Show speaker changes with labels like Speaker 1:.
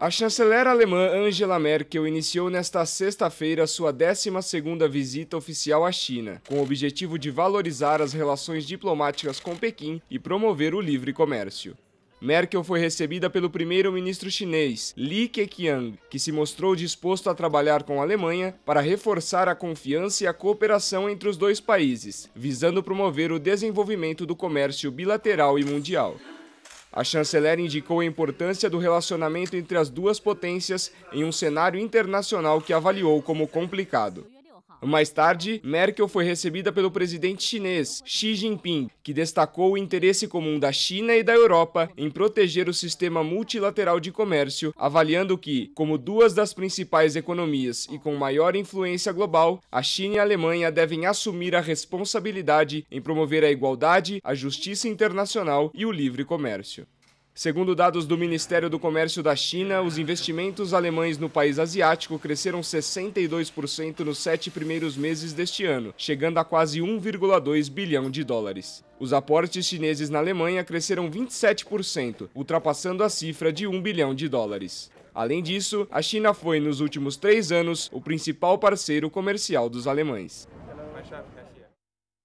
Speaker 1: A chanceler alemã Angela Merkel iniciou nesta sexta-feira sua 12ª visita oficial à China, com o objetivo de valorizar as relações diplomáticas com Pequim e promover o livre comércio. Merkel foi recebida pelo primeiro-ministro chinês Li Keqiang, que se mostrou disposto a trabalhar com a Alemanha para reforçar a confiança e a cooperação entre os dois países, visando promover o desenvolvimento do comércio bilateral e mundial. A chanceler indicou a importância do relacionamento entre as duas potências em um cenário internacional que avaliou como complicado. Mais tarde, Merkel foi recebida pelo presidente chinês Xi Jinping, que destacou o interesse comum da China e da Europa em proteger o sistema multilateral de comércio, avaliando que, como duas das principais economias e com maior influência global, a China e a Alemanha devem assumir a responsabilidade em promover a igualdade, a justiça internacional e o livre comércio. Segundo dados do Ministério do Comércio da China, os investimentos alemães no país asiático cresceram 62% nos sete primeiros meses deste ano, chegando a quase 1,2 bilhão de dólares. Os aportes chineses na Alemanha cresceram 27%, ultrapassando a cifra de 1 bilhão de dólares. Além disso, a China foi, nos últimos três anos, o principal parceiro comercial dos alemães.